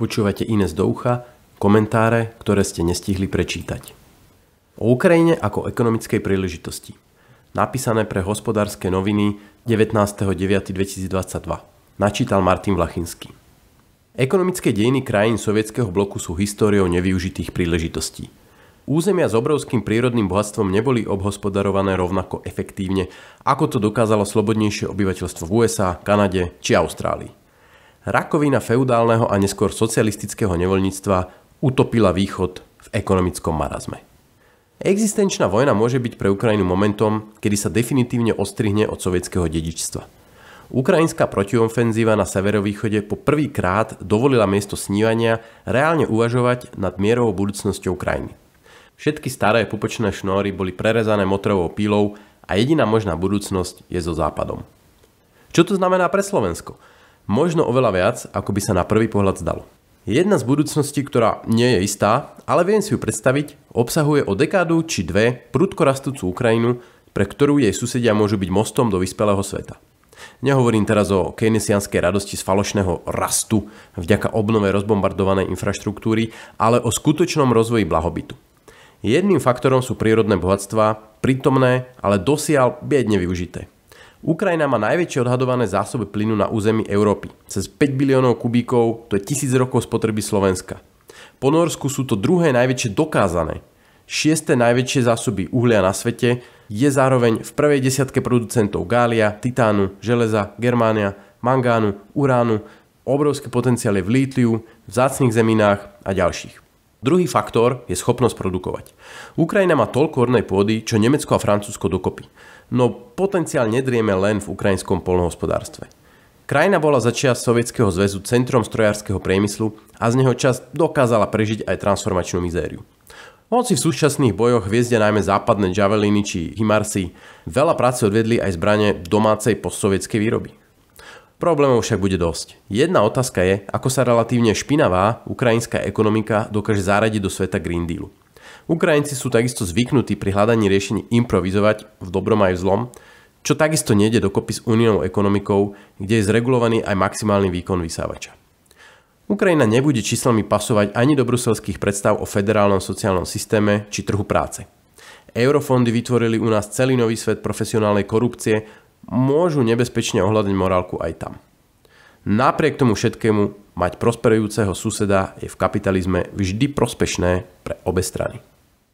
Počúvate Ines do ucha, komentáre, ktoré ste nestihli prečítať. O Ukrajine ako ekonomickej príležitosti. Napísané pre hospodárske noviny 19.9.2022. Načítal Martin Vlachinský. Ekonomické dejiny krajín sovietského bloku sú históriou nevyužitých príležitostí. Územia s obrovským prírodným bohatstvom neboli obhospodarované rovnako efektívne, ako to dokázalo slobodnejšie obyvateľstvo v USA, Kanade či Austrálii rakovina feudálneho a neskôr socialistického nevoľníctva utopila východ v ekonomickom marazme. Existenčná vojna môže byť pre Ukrajinu momentom, kedy sa definitívne ostrihne od sovietského dedičstva. Ukrajinská protiofenzíva na severovýchode po prvý krát dovolila miesto snívania reálne uvažovať nad mierovou budúcnosťou krajiny. Všetky staré pupočné šnóry boli prerezané motrovou pílou a jediná možná budúcnosť je so západom. Čo to znamená pre Slovensko? Možno oveľa viac, ako by sa na prvý pohľad zdalo. Jedna z budúcností, ktorá nie je istá, ale viem si ju predstaviť, obsahuje o dekádu či dve prudko rastúcu Ukrajinu, pre ktorú jej susedia môžu byť mostom do vyspelého sveta. Nehovorím teraz o keynesianskej radosti z falošného rastu vďaka obnove rozbombardovanej infraštruktúry, ale o skutočnom rozvoji blahobytu. Jedným faktorom sú prírodné bohatstvá, prítomné, ale dosiaľ biedne využité. Ukrajina má najväčšie odhadované zásoby plynu na území Európy. Cez 5 biliónov kubíkov, to je 1000 rokov spotreby Slovenska. Po Norsku sú to druhé najväčšie dokázané. Šiesté najväčšie zásoby uhlia na svete je zároveň v prvej desiatke producentov gália, titánu, železa, germánia, mangánu, uránu, obrovský potenciál je v lítiu, vzácných zeminách a ďalších. Druhý faktor je schopnosť produkovať. Ukrajina má toľko ornej pôdy, čo Nemecko a Francúzsko dokopy. No potenciál nedrieme len v ukrajinskom polnohospodárstve. Krajina bola začia Sovietskeho zväzu centrom strojárskeho priemyslu a z neho čas dokázala prežiť aj transformačnú mizériu. Hoci v súčasných bojoch hviezdia najmä západné javeliny či himarsy, veľa práce odvedli aj zbranie domácej postsovietskej výroby. Problémov však bude dosť. Jedna otázka je, ako sa relatívne špinavá ukrajinská ekonomika dokáže zaradiť do sveta Green Dealu. Ukrajinci sú takisto zvyknutí pri hľadaní riešení improvizovať v dobrom aj v zlom, čo takisto nejde dokopy s unijnou ekonomikou, kde je zregulovaný aj maximálny výkon vysávača. Ukrajina nebude číslami pasovať ani do bruselských predstav o federálnom sociálnom systéme či trhu práce. Eurofondy vytvorili u nás celý nový svet profesionálnej korupcie môžu nebezpečne ohľadať morálku aj tam. Napriek tomu všetkému mať prosperujúceho suseda je v kapitalizme vždy prospešné pre obe strany.